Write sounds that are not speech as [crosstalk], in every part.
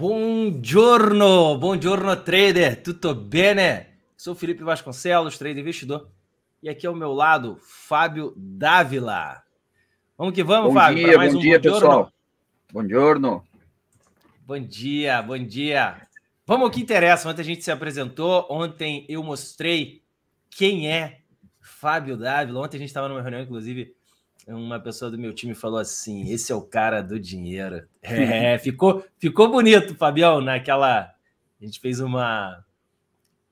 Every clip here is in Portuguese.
Bom bom dia, trader, tudo bem? Sou Felipe Vasconcelos, trader investidor, e aqui ao meu lado, Fábio Dávila. Vamos que vamos, bom Fábio, dia, mais bom um dia, pessoal. Bom dia, bom dia. Vamos ao que interessa, ontem a gente se apresentou, ontem eu mostrei quem é Fábio Dávila, ontem a gente estava numa reunião, inclusive, uma pessoa do meu time falou assim: esse é o cara do dinheiro. [laughs] É, ficou, ficou bonito, Fabião, naquela. A gente fez uma,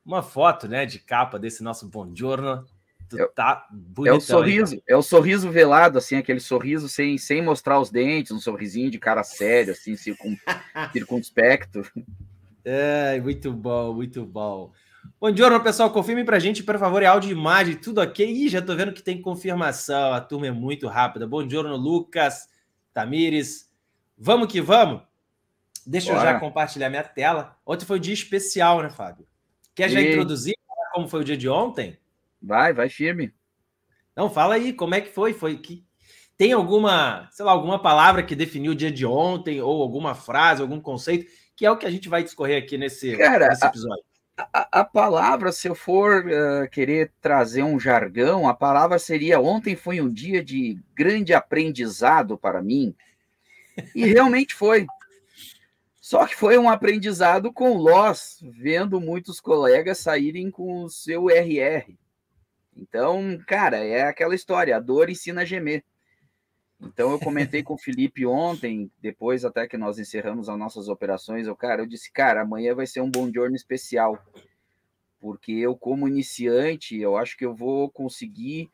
uma foto né, de capa desse nosso Bom Giorno. Tu tá bonitão, é o sorriso, hein? é o sorriso velado, assim, aquele sorriso sem, sem mostrar os dentes, um sorrisinho de cara sério, assim, circun, [laughs] circunspecto. É, muito bom, muito bom. Bom dia, pessoal. Confirme pra gente, por favor, é áudio e imagem, tudo ok? Ih, já tô vendo que tem confirmação. A turma é muito rápida. Bom dia, Lucas, Tamires. Vamos que vamos? Deixa Bora. eu já compartilhar minha tela. Ontem foi um dia especial, né, Fábio? Quer já e... introduzir como foi o dia de ontem? Vai, vai firme. Não, fala aí, como é que foi? Foi que tem alguma, sei lá, alguma palavra que definiu o dia de ontem ou alguma frase, algum conceito, que é o que a gente vai discorrer aqui nesse, Cara, nesse episódio. A a, palavra, se eu for uh, querer trazer um jargão, a palavra seria: ontem foi um dia de grande aprendizado para mim. E realmente foi. Só que foi um aprendizado com loss, vendo muitos colegas saírem com o seu RR. Então, cara, é aquela história: a dor ensina a gemer. Então eu comentei com o Felipe ontem, depois até que nós encerramos as nossas operações, eu, cara, eu disse, cara, amanhã vai ser um bom giorno especial. Porque eu, como iniciante, eu acho que eu vou conseguir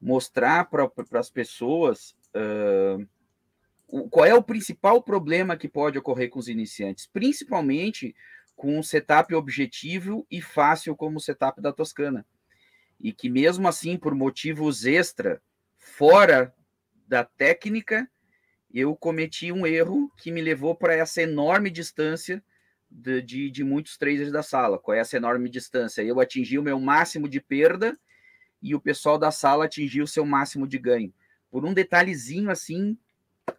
mostrar para as pessoas uh, qual é o principal problema que pode ocorrer com os iniciantes, principalmente com um setup objetivo e fácil como o setup da Toscana. E que mesmo assim, por motivos extra, fora da técnica, eu cometi um erro que me levou para essa enorme distância de, de, de, muitos traders da sala, com essa enorme distância. Eu atingi o meu máximo de perda e o pessoal da sala atingiu o seu máximo de ganho, por um detalhezinho assim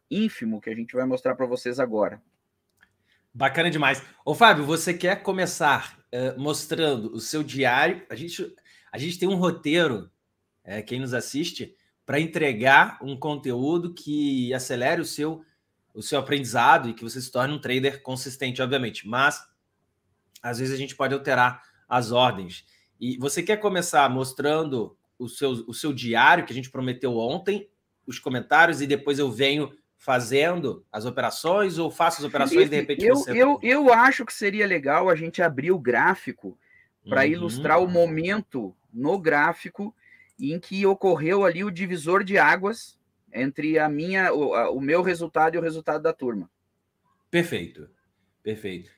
ínfimo que a gente vai mostrar para vocês agora. Bacana demais. Ô Fábio, você quer começar uh, mostrando o seu diário? A gente, a gente tem um roteiro, é, quem nos assiste, para entregar um conteúdo que acelere o seu o seu aprendizado e que você se torne um trader consistente, obviamente. Mas às vezes a gente pode alterar as ordens. E você quer começar mostrando o seu, o seu diário que a gente prometeu ontem, os comentários, e depois eu venho fazendo as operações ou faço as operações de repente eu, você... eu, eu acho que seria legal a gente abrir o gráfico para uhum. ilustrar o momento no gráfico em que ocorreu ali o divisor de águas entre a minha, o, a, o meu resultado e o resultado da turma. Perfeito, perfeito.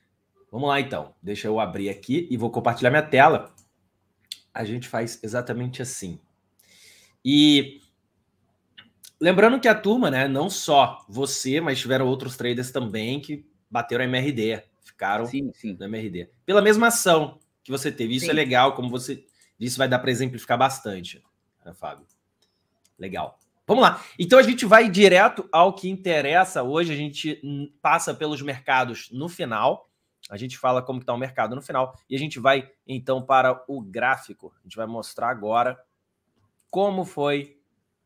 Vamos lá então, deixa eu abrir aqui e vou compartilhar minha tela. A gente faz exatamente assim. E lembrando que a turma, né, não só você, mas tiveram outros traders também que bateram a MRD, ficaram sim, sim. na MRD. Pela mesma ação que você teve. Isso é sim. é legal, como você disse, vai dar para exemplificar bastante né, Fábio? Legal. Vamos lá. Então a gente vai direto ao que interessa hoje. A gente hum, passa pelos mercados no final. A gente fala como está o mercado no final. E a gente vai então para o gráfico. A gente vai mostrar agora como foi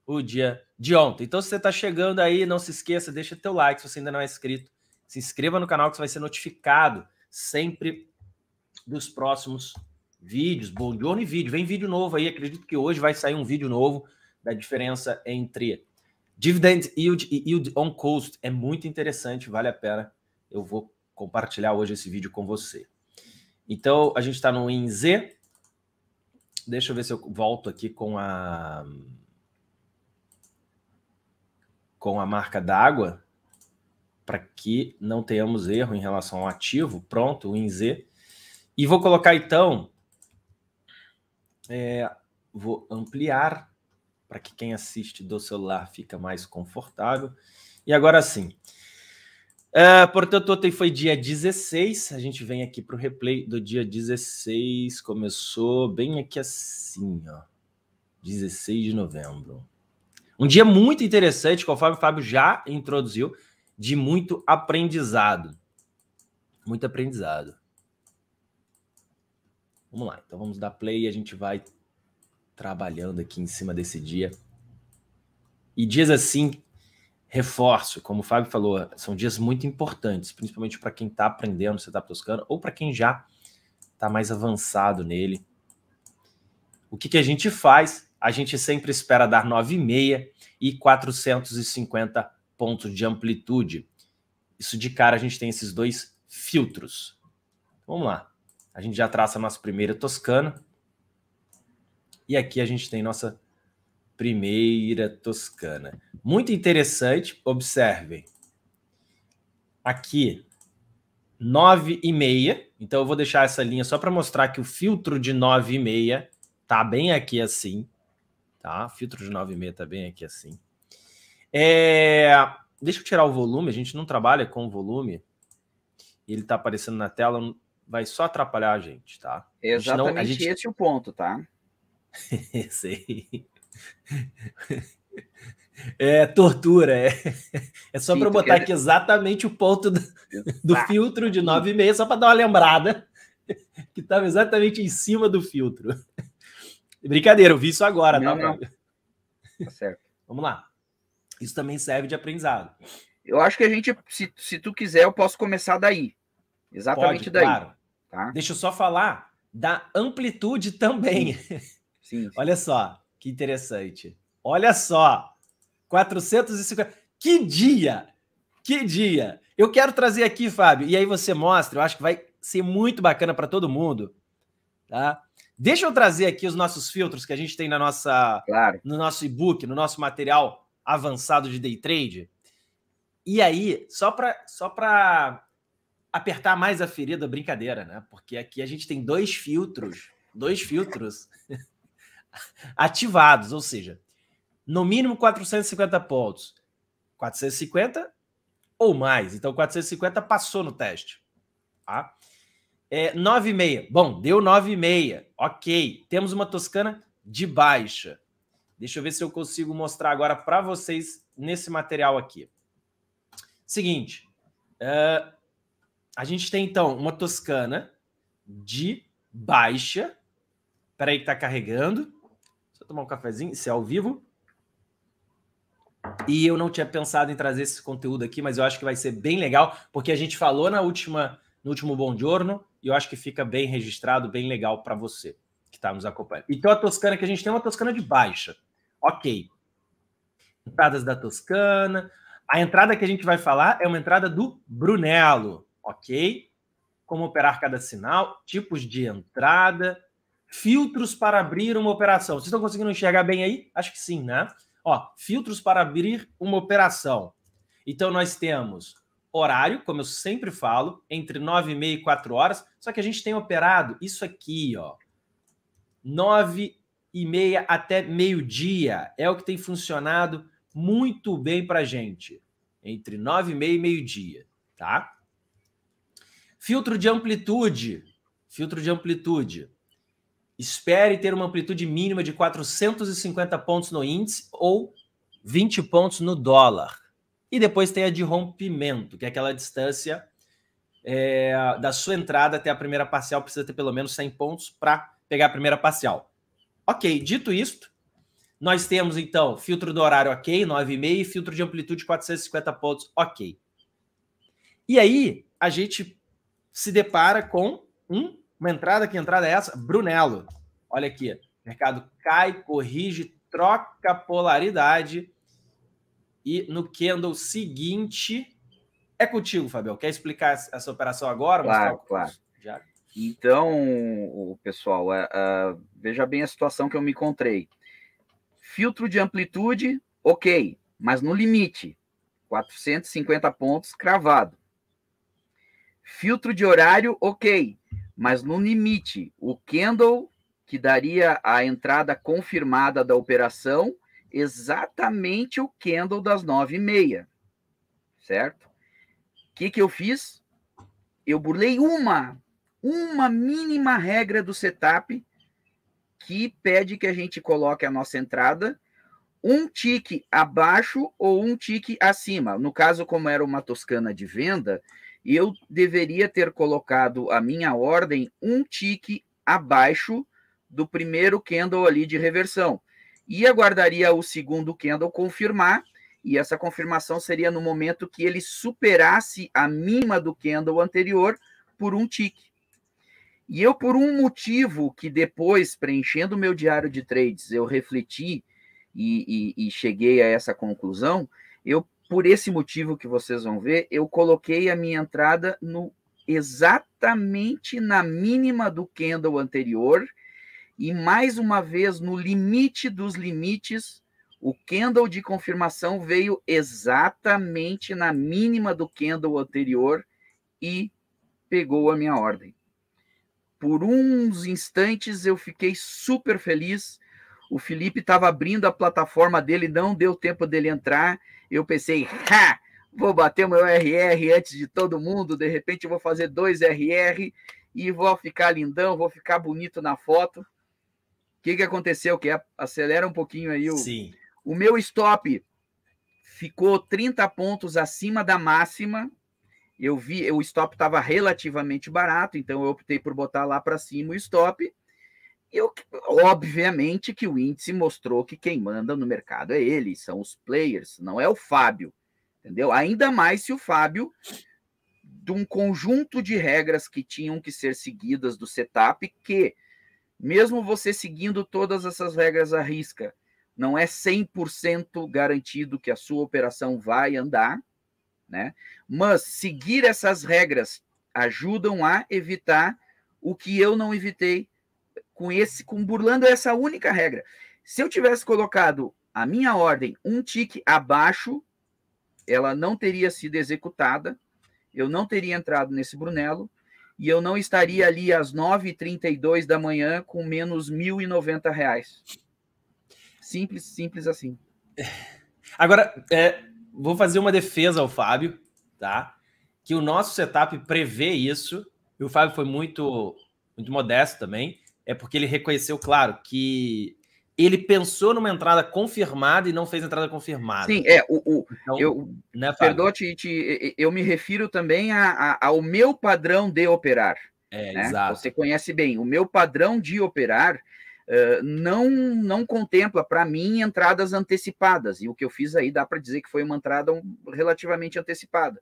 o dia de ontem. Então, se você está chegando aí, não se esqueça, deixa teu like se você ainda não é inscrito. Se inscreva no canal que você vai ser notificado sempre dos próximos vídeos, Bon Jovi vídeo. Vem vídeo novo aí, acredito que hoje vai sair um vídeo novo da diferença entre dividend yield e yield on cost. É muito interessante, vale a pena. Eu vou compartilhar hoje esse vídeo com você. Então, a gente está no INZ. Deixa eu ver se eu volto aqui com a com a marca d'água para que não tenhamos erro em relação ao ativo. Pronto, o INZ. E vou colocar então é, vou ampliar para que quem assiste do celular fica mais confortável. E agora sim. É, portanto, ontem foi dia 16. A gente vem aqui para o replay do dia 16. Começou bem aqui assim, ó. 16 de novembro. Um dia muito interessante, conforme o Fábio já introduziu, de muito aprendizado. Muito aprendizado. Vamos lá, então vamos dar play e a gente vai trabalhando aqui em cima desse dia. E dias assim, reforço, como o Fábio falou, são dias muito importantes, principalmente para quem está aprendendo setup toscano tá ou para quem já está mais avançado nele. O que, que a gente faz? A gente sempre espera dar 9,5 e 450 pontos de amplitude. Isso de cara a gente tem esses dois filtros. Vamos lá. A gente já traça nossa primeira toscana. E aqui a gente tem nossa primeira toscana. Muito interessante, observem. Aqui, 9 e meia. Então eu vou deixar essa linha só para mostrar que o filtro de 9 e meia está bem aqui assim, tá? O filtro de 9 e meia está bem aqui assim. É... Deixa eu tirar o volume, a gente não trabalha com o volume. Ele está aparecendo na tela, vai só atrapalhar a gente, tá? Exatamente a gente não, a gente... esse é o ponto, tá? [laughs] Sei. É tortura, é, é só para botar quer... aqui exatamente o ponto do, do filtro de 9,5, só para dar uma lembrada que estava exatamente em cima do filtro. Brincadeira, eu vi isso agora, não, tá? Não. tá certo. Vamos lá. Isso também serve de aprendizado. Eu acho que a gente, se, se tu quiser, eu posso começar daí. Exatamente Pode, daí. Claro. Tá? Deixa eu só falar da amplitude também. Sim. sim, [laughs] Olha só, que interessante. Olha só, 450. Que dia! Que dia! Eu quero trazer aqui, Fábio, e aí você mostra, eu acho que vai ser muito bacana para todo mundo. Tá? Deixa eu trazer aqui os nossos filtros que a gente tem na nossa, claro. no nosso e-book, no nosso material avançado de day trade. E aí, só para só para apertar mais a ferida, brincadeira, né? Porque aqui a gente tem dois filtros, dois filtros [laughs] ativados, ou seja, no mínimo 450 pontos. 450 ou mais. Então 450 passou no teste. Tá? É, 9,5. Bom, deu 9,6. Ok. Temos uma Toscana de baixa. Deixa eu ver se eu consigo mostrar agora para vocês nesse material aqui. Seguinte, uh, a gente tem então uma Toscana de baixa. Peraí que tá carregando. Só tomar um cafezinho, isso é ao vivo. E eu não tinha pensado em trazer esse conteúdo aqui, mas eu acho que vai ser bem legal, porque a gente falou na última, no último Bom Giorno, e eu acho que fica bem registrado, bem legal para você que está nos acompanhando. Então a Toscana que a gente tem é uma Toscana de baixa. Ok. Entradas da Toscana. A entrada que a gente vai falar é uma entrada do Brunello ok? Como operar cada sinal, tipos de entrada, filtros para abrir uma operação. Vocês estão conseguindo enxergar bem aí? Acho que sim, né? Ó, filtros para abrir uma operação. Então nós temos horário, como eu sempre falo, entre 9 e meia e 4 horas, só que a gente tem operado isso aqui, ó. 9 e meia até meio-dia é o que tem funcionado muito bem para gente. Entre 9 e meia e meio-dia, tá? Filtro de amplitude. Filtro de amplitude. Espere ter uma amplitude mínima de 450 pontos no índice ou 20 pontos no dólar. E depois tem a de rompimento, que é aquela distância é, da sua entrada até a primeira parcial, precisa ter pelo menos 100 pontos para pegar a primeira parcial. Ok, dito isto, nós temos então filtro do horário ok, 9,5 e filtro de amplitude 450 pontos ok. E aí, a gente se depara com um, uma entrada, que entrada é essa? Brunello. Olha aqui, mercado cai, corrige, troca polaridade e no candle seguinte é contigo, Fabio. Quer explicar essa operação agora? Claro, claro. Já. Então, pessoal, uh, uh, veja bem a situação que eu me encontrei. Filtro de amplitude, ok, mas no limite, 450 pontos cravado. Filtro de horário, ok, mas no limite, o candle que daria a entrada confirmada da operação, exatamente o candle das nove e meia, certo? O que, que eu fiz? Eu burlei uma, uma mínima regra do setup que pede que a gente coloque a nossa entrada um tique abaixo ou um tique acima. No caso, como era uma toscana de venda, eu deveria ter colocado a minha ordem um tique abaixo do primeiro candle ali de reversão. E aguardaria o segundo candle confirmar, e essa confirmação seria no momento que ele superasse a mínima do candle anterior por um tique. E eu, por um motivo que depois, preenchendo o meu diário de trades, eu refleti e, e, e cheguei a essa conclusão, eu por esse motivo que vocês vão ver, eu coloquei a minha entrada no exatamente na mínima do candle anterior e mais uma vez no limite dos limites, o candle de confirmação veio exatamente na mínima do candle anterior e pegou a minha ordem. Por uns instantes eu fiquei super feliz. O Felipe estava abrindo a plataforma dele, não deu tempo dele entrar eu pensei, ha! Vou bater meu RR antes de todo mundo, de repente eu vou fazer dois RR e vou ficar lindão, vou ficar bonito na foto. O que, que aconteceu? Que é, acelera um pouquinho aí o, Sim. o meu stop ficou 30 pontos acima da máxima. Eu vi, o stop estava relativamente barato, então eu optei por botar lá para cima o stop eu, obviamente que o índice mostrou que quem manda no mercado é ele, são os players, não é o Fábio, entendeu? Ainda mais se o Fábio, de um conjunto de regras que tinham que ser seguidas do setup, que mesmo você seguindo todas essas regras à risca, não é 100% garantido que a sua operação vai andar, né? Mas seguir essas regras ajudam a evitar o que eu não evitei com esse, com burlando essa única regra. Se eu tivesse colocado a minha ordem um tique abaixo, ela não teria sido executada, eu não teria entrado nesse Brunello e eu não estaria ali às 9h32 da manhã com menos R$ 1.090. Reais. Simples, simples assim. [laughs] Agora, é, vou fazer uma defesa ao Fábio, tá? Que o nosso setup prevê isso, e o Fábio foi muito, muito modesto também é porque ele reconheceu, claro, que ele pensou numa entrada confirmada e não fez entrada confirmada. Sim, é. O, o então, eu, né, perdoa, te, eu me refiro também a, a, ao meu padrão de operar. É, né? exato. Você conhece bem. O meu padrão de operar uh, não, não contempla, para mim, entradas antecipadas. E o que eu fiz aí dá para dizer que foi uma entrada relativamente antecipada.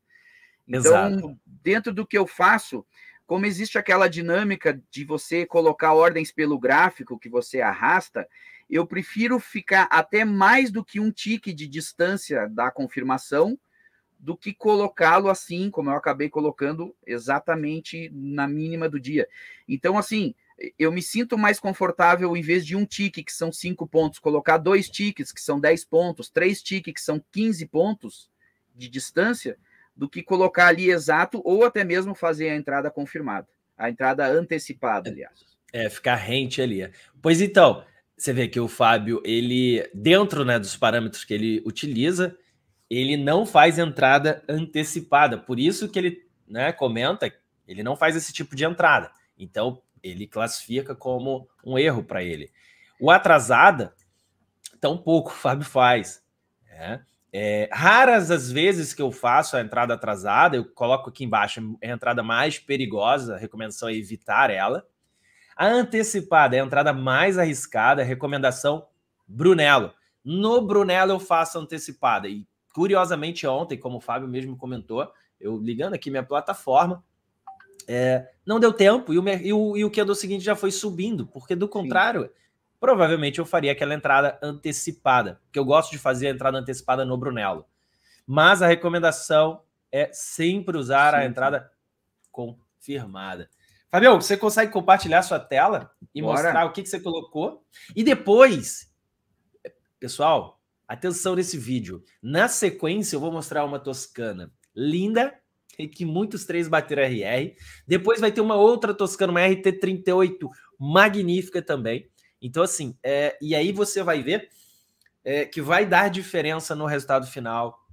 Então, exato. dentro do que eu faço, como existe aquela dinâmica de você colocar ordens pelo gráfico que você arrasta, eu prefiro ficar até mais do que um tique de distância da confirmação do que colocá-lo assim, como eu acabei colocando exatamente na mínima do dia. Então, assim, eu me sinto mais confortável em vez de um tique, que são cinco pontos, colocar dois tiques, que são dez pontos, três tiques, que são quinze pontos de distância, do que colocar ali exato ou até mesmo fazer a entrada confirmada, a entrada antecipada, aliás. É, ficar rente ali. Pois então, você vê que o Fábio, ele, dentro né, dos parâmetros que ele utiliza, ele não faz entrada antecipada. Por isso que ele né, comenta, ele não faz esse tipo de entrada. Então, ele classifica como um erro para ele. O atrasada, tampouco o Fábio faz. Né? É, raras as vezes que eu faço a entrada atrasada, eu coloco aqui embaixo, é a entrada mais perigosa, recomendação é evitar ela. A antecipada é a entrada mais arriscada, recomendação Brunello. No Brunello eu faço antecipada. E curiosamente ontem, como o Fábio mesmo comentou, eu ligando aqui minha plataforma, é, não deu tempo e o, e o, e o que é do seguinte já foi subindo, porque do contrário... Sim provavelmente eu faria aquela entrada antecipada, que eu gosto de fazer a entrada antecipada no Brunello. Mas a recomendação é sempre usar Sim. a entrada confirmada. Fabião, você consegue compartilhar sua tela e Bora. mostrar o que, que você colocou? E depois, pessoal, atenção nesse vídeo. Na sequência, eu vou mostrar uma toscana linda e que muitos três bateram RR. Depois vai ter uma outra toscana, uma RT38, magnífica também. Então, assim, é, e aí você vai ver é, que vai dar diferença no resultado final,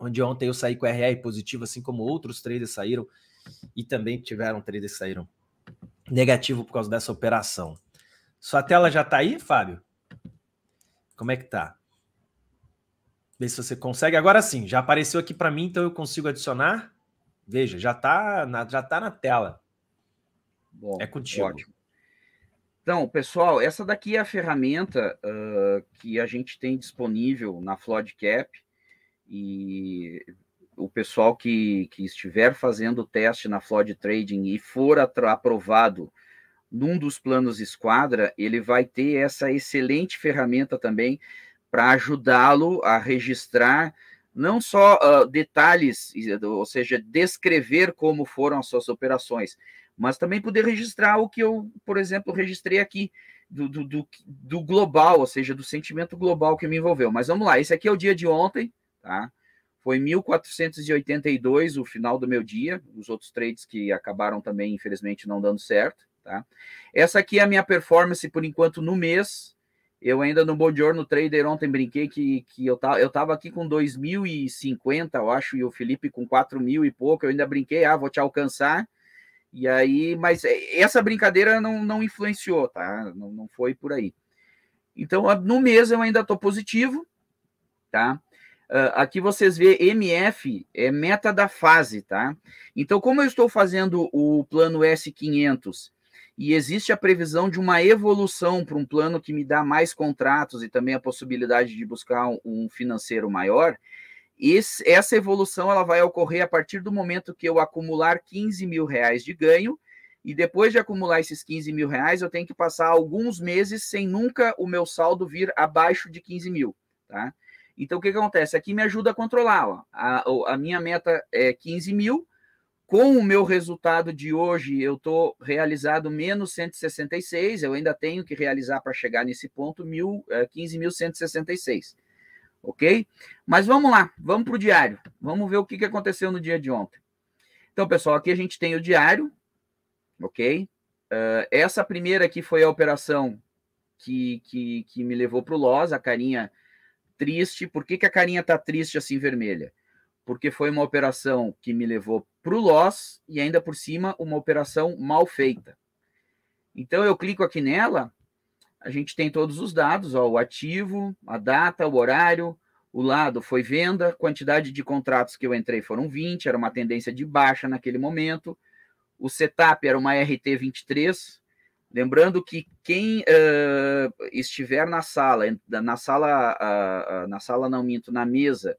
onde ontem eu saí com RR positivo, assim como outros traders saíram, e também tiveram traders que saíram negativo por causa dessa operação. Sua tela já tá aí, Fábio? Como é que tá? Vê se você consegue. Agora sim, já apareceu aqui para mim, então eu consigo adicionar. Veja, já tá na, já tá na tela. Bom, é contigo. Ótimo. Então, pessoal, essa daqui é a ferramenta uh, que a gente tem disponível na FloodCap e o pessoal que, que estiver fazendo o teste na Flood Trading e for aprovado num dos planos esquadra, ele vai ter essa excelente ferramenta também para ajudá-lo a registrar não só uh, detalhes, ou seja, descrever como foram as suas operações, mas também poder registrar o que eu, por exemplo, registrei aqui do, do, do, do global, ou seja, do sentimento global que me envolveu. Mas vamos lá, esse aqui é o dia de ontem, tá? Foi 1482 o final do meu dia, os outros trades que acabaram também, infelizmente, não dando certo, tá? Essa aqui é a minha performance, por enquanto, no mês, eu ainda no no Trader ontem brinquei que, que eu, tava eu tava aqui com 2.050, eu acho, e o Felipe com 4.000 e pouco. Eu ainda brinquei, ah, vou te alcançar. E aí, mas é, essa brincadeira não, não influenciou, tá? Não, não foi por aí. Então, no mês eu ainda estou positivo, tá? Uh, aqui vocês vê MF, é meta da fase, tá? Então, como eu estou fazendo o plano S500 e existe a previsão de uma evolução para um plano que me dá mais contratos e também a possibilidade de buscar um financeiro maior, esse, essa evolução ela vai ocorrer a partir do momento que eu acumular 15 mil reais de ganho, e depois de acumular esses 15 mil reais, eu tenho que passar alguns meses sem nunca o meu saldo vir abaixo de 15 mil, tá? Então, o que, que acontece? Aqui me ajuda a controlar. Ó. A, a minha meta é 15 mil. Com o meu resultado de hoje, eu estou realizado menos 166. Eu ainda tenho que realizar para chegar nesse ponto mil, é, eh, 15.166 ok? Mas vamos lá, vamos para o diário. Vamos ver o que, que aconteceu no dia de ontem. Então, pessoal, aqui a gente tem o diário, ok? Uh, essa primeira aqui foi a operação que, que, que me levou para o Loz, a carinha triste. Por que, que a carinha tá triste assim vermelha? Porque foi uma operação que me levou para o Loz e ainda por cima uma operação mal feita. Então eu clico aqui nela a gente tem todos os dados, ó, o ativo, a data, o horário, o lado foi venda, quantidade de contratos que eu entrei foram 20, era uma tendência de baixa naquele momento. O setup era uma RT23. Lembrando que quem uh, estiver na sala, na sala, uh, na sala não minto, na mesa,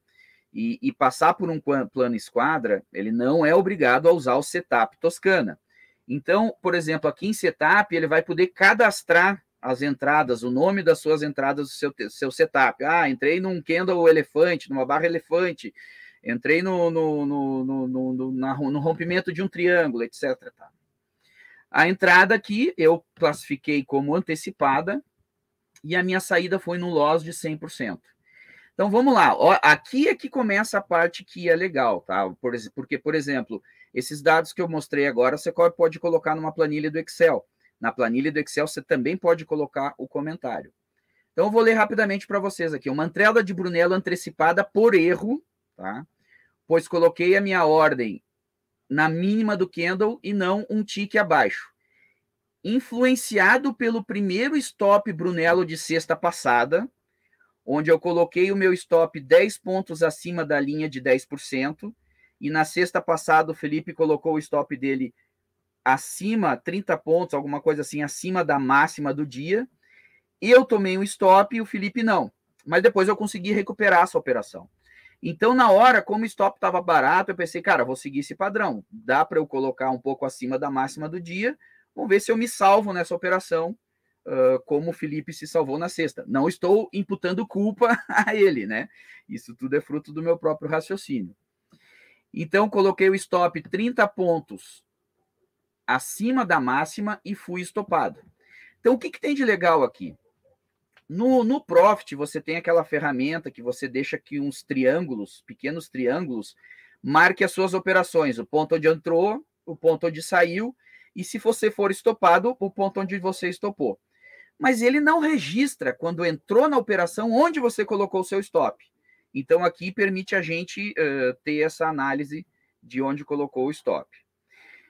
e, e passar por um plano esquadra, ele não é obrigado a usar o setup Toscana. Então, por exemplo, aqui em setup, ele vai poder cadastrar as entradas, o nome das suas entradas, do seu, seu setup. Ah, entrei num candle elefante, numa barra elefante, entrei no, no, no, no, no, no rompimento de um triângulo, etc. Tá? A entrada aqui eu classifiquei como antecipada e a minha saída foi no loss de 100%. Então vamos lá, aqui é que começa a parte que é legal, tá? Por, porque, por exemplo, esses dados que eu mostrei agora, você pode colocar numa planilha do Excel. Na planilha do Excel, você também pode colocar o comentário. Então, eu vou ler rapidamente para vocês aqui. Uma entrela de Brunello antecipada por erro, tá? Pois coloquei a minha ordem na mínima do candle e não um tique abaixo. Influenciado pelo primeiro stop Brunello de sexta passada, onde eu coloquei o meu stop 10 pontos acima da linha de 10%, e na sexta passada o Felipe colocou o stop dele acima, 30 pontos, alguma coisa assim, acima da máxima do dia. Eu tomei um stop e o Felipe não. Mas depois eu consegui recuperar essa operação. Então, na hora, como o stop estava barato, eu pensei, cara, vou seguir esse padrão. Dá para eu colocar um pouco acima da máxima do dia. Vamos ver se eu me salvo nessa operação, uh, como o Felipe se salvou na sexta. Não estou imputando culpa [laughs] a ele, né? Isso tudo é fruto do meu próprio raciocínio. Então, coloquei o stop 30 pontos acima da máxima e fui estopado. Então, o que, que tem de legal aqui? No, no Profit, você tem aquela ferramenta que você deixa aqui uns triângulos, pequenos triângulos, marque as suas operações, o ponto onde entrou, o ponto onde saiu, e se você for estopado, o ponto onde você estopou. Mas ele não registra quando entrou na operação onde você colocou o seu stop. Então, aqui permite a gente uh, ter essa análise de onde colocou o stop.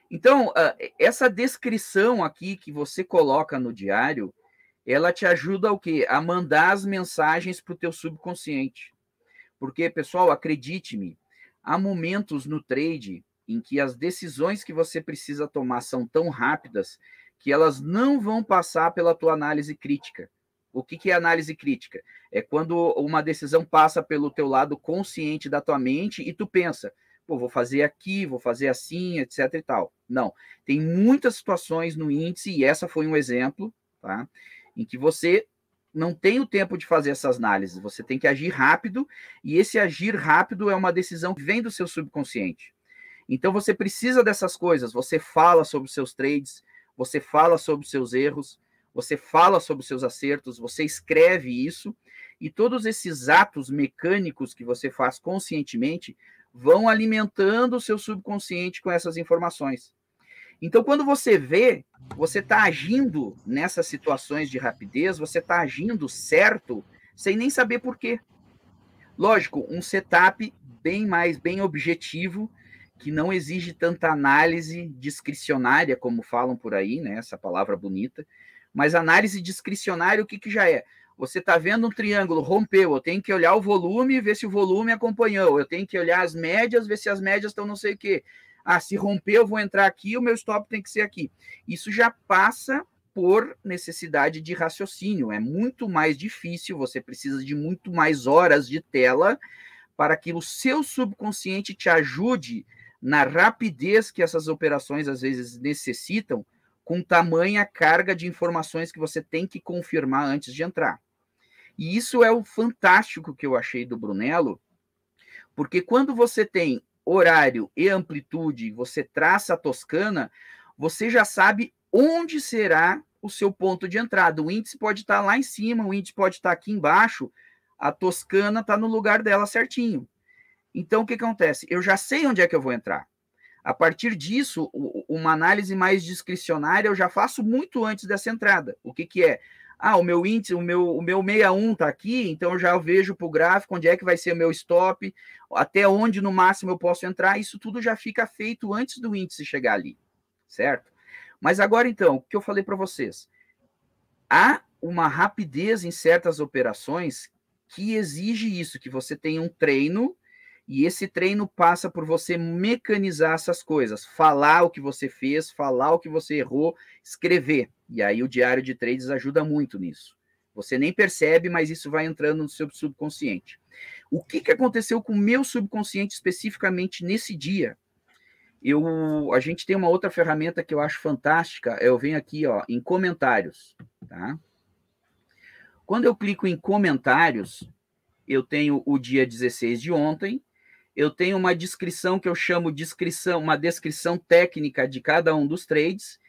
Então, ah, essa descrição aqui que você coloca no diário, ela te ajuda o quê? A mandar as mensagens para o teu subconsciente. Porque, pessoal, acredite-me, há momentos no trade em que as decisões que você precisa tomar são tão rápidas que elas não vão passar pela tua análise crítica. O que, que é análise crítica? É quando uma decisão passa pelo teu lado consciente da tua mente e tu pensa, Pô, vou fazer aqui, vou fazer assim, etc e tal. Não. Tem muitas situações no índice, e essa foi um exemplo, tá? Em que você não tem o tempo de fazer essas análises, você tem que agir rápido, e esse agir rápido é uma decisão que vem do seu subconsciente. Então você precisa dessas coisas, você fala sobre os seus trades, você fala sobre os seus erros, você fala sobre os seus acertos, você escreve isso, e todos esses atos mecânicos que você faz conscientemente vão alimentando o seu subconsciente com essas informações. Então, quando você vê, você está agindo nessas situações de rapidez, você está agindo certo, sem nem saber por quê. Lógico, um setup bem mais, bem objetivo, que não exige tanta análise discricionária, como falam por aí, né? Essa palavra bonita. Mas análise discricionária, o que, que já é? Você está vendo um triângulo, rompeu, eu tenho que olhar o volume, ver se o volume acompanhou, eu tenho que olhar as médias, ver se as médias estão não sei o quê. Ah, se romper, eu vou entrar aqui, o meu stop tem que ser aqui. Isso já passa por necessidade de raciocínio, é muito mais difícil, você precisa de muito mais horas de tela para que o seu subconsciente te ajude na rapidez que essas operações às vezes necessitam, com tamanha carga de informações que você tem que confirmar antes de entrar. E isso é o fantástico que eu achei do Brunello, porque quando você tem horário e amplitude, você traça a Toscana, você já sabe onde será o seu ponto de entrada. O índice pode estar lá em cima, o índice pode estar aqui embaixo, a Toscana está no lugar dela certinho. Então, o que acontece? Eu já sei onde é que eu vou entrar. A partir disso, uma análise mais discricionária eu já faço muito antes dessa entrada. O que, que é? Ah, o meu índice, o meu, o meu 61 está aqui, então eu já vejo para o gráfico onde é que vai ser o meu stop, até onde no máximo eu posso entrar, isso tudo já fica feito antes do índice chegar ali, certo? Mas agora então, o que eu falei para vocês? Há uma rapidez em certas operações que exige isso, que você tenha um treino e esse treino passa por você mecanizar essas coisas, falar o que você fez, falar o que você errou, escrever. E aí o diário de trades ajuda muito nisso. Você nem percebe, mas isso vai entrando no seu subconsciente. O que, que aconteceu com o meu subconsciente especificamente nesse dia? Eu, a gente tem uma outra ferramenta que eu acho fantástica. Eu venho aqui, ó, em comentários, tá? Quando eu clico em comentários, eu tenho o dia 16 de ontem, eu tenho uma descrição que eu chamo descrição, uma descrição técnica de cada um dos trades,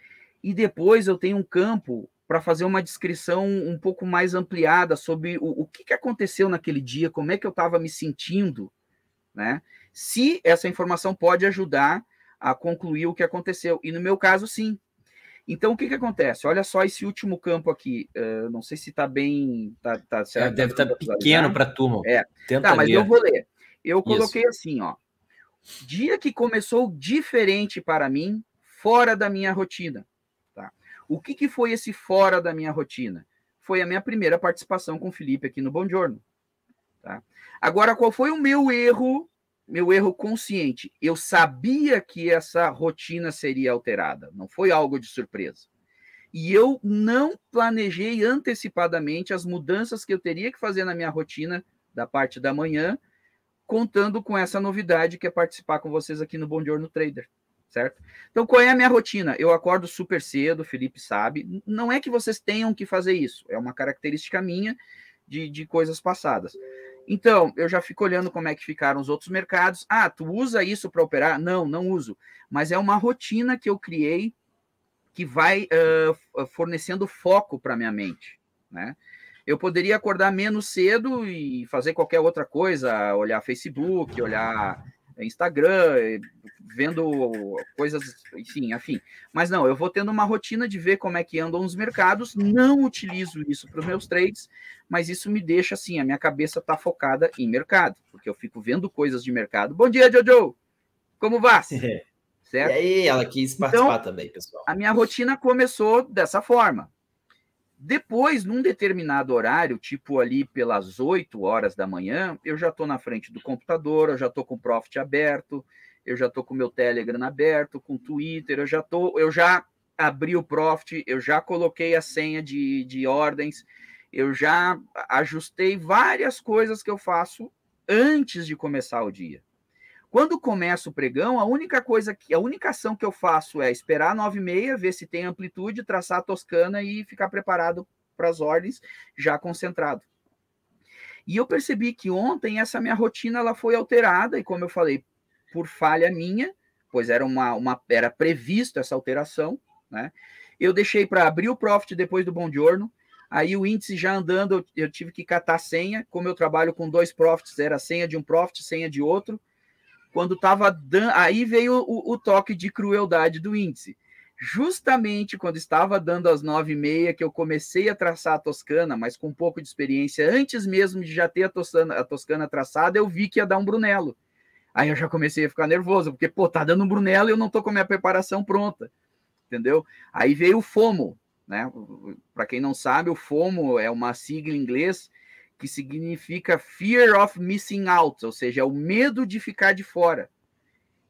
e depois eu tenho um campo para fazer uma descrição um pouco mais ampliada sobre o, o que, que aconteceu naquele dia, como é que eu estava me sentindo, né? Se essa informação pode ajudar a concluir o que aconteceu. E no meu caso, sim. Então, o que, que acontece? Olha só esse último campo aqui. Uh, não sei se está bem. Tá, tá, é, deve estar tá, tá pequeno para a turma. É. Tenta tá, mas ler. eu vou ler eu coloquei Isso. assim, ó. Dia que começou diferente para mim, fora da minha rotina. Tá? O que, que foi esse fora da minha rotina? Foi a minha primeira participação com o Felipe aqui no Bom Giorno. Tá? Agora, qual foi o meu erro meu erro consciente. Eu sabia que essa rotina seria alterada, não foi algo de surpresa. E eu não planejei antecipadamente as mudanças que eu teria que fazer na minha rotina da parte da manhã contando com essa novidade que é participar com vocês aqui no Bom Dia Trader, certo? Então, qual é a minha rotina? Eu acordo super cedo, Felipe sabe. Não é que vocês tenham que fazer isso, é uma característica minha de, de coisas passadas. Então, eu já fico olhando como é que ficaram os outros mercados. Ah, tu usa isso para operar? Não, não uso. Mas é uma rotina que eu criei que vai uh, fornecendo foco para minha mente, né? eu poderia acordar menos cedo e fazer qualquer outra coisa, olhar Facebook, olhar Instagram, vendo coisas, enfim, afim. Mas não, eu vou tendo uma rotina de ver como é que andam os mercados, não utilizo isso para os meus trades, mas isso me deixa assim, a minha cabeça está focada em mercado, porque eu fico vendo coisas de mercado. Bom dia, Jojo! Como vai? [laughs] Certo? E aí, ela quis então, participar então, também, pessoal. A minha rotina começou dessa forma. Depois, num determinado horário, tipo ali pelas 8 horas da manhã, eu já estou na frente do computador, eu já estou com o Profit aberto, eu já estou com o meu Telegram aberto, com o Twitter, eu já tô, eu já abri o Profit, eu já coloquei a senha de, de ordens, eu já ajustei várias coisas que eu faço antes de começar o dia. Quando começa o pregão, a única coisa que a única ação que eu faço é esperar 9 e meia, ver se tem amplitude, traçar a toscana e ficar preparado para as ordens, já concentrado. E eu percebi que ontem essa minha rotina ela foi alterada e como eu falei, por falha minha, pois era uma, uma era previsto essa alteração, né? Eu deixei para abrir o profit depois do bom giorno, Aí o índice já andando, eu, tive que catar senha. Como eu trabalho com dois profits, era senha de um profit, senha de outro quando estava dando. Aí veio o, o, toque de crueldade do índice. Justamente quando estava dando as nove e meia, que eu comecei a traçar a Toscana, mas com um pouco de experiência, antes mesmo de já ter a Toscana, a Toscana traçada, eu vi que ia dar um Brunello. Aí eu já comecei a ficar nervoso, porque, pô, tá dando um Brunello e eu não tô com a minha preparação pronta, entendeu? Aí veio o FOMO, né? Para quem não sabe, o FOMO é uma sigla em inglês que significa fear of missing out, ou seja, é o medo de ficar de fora.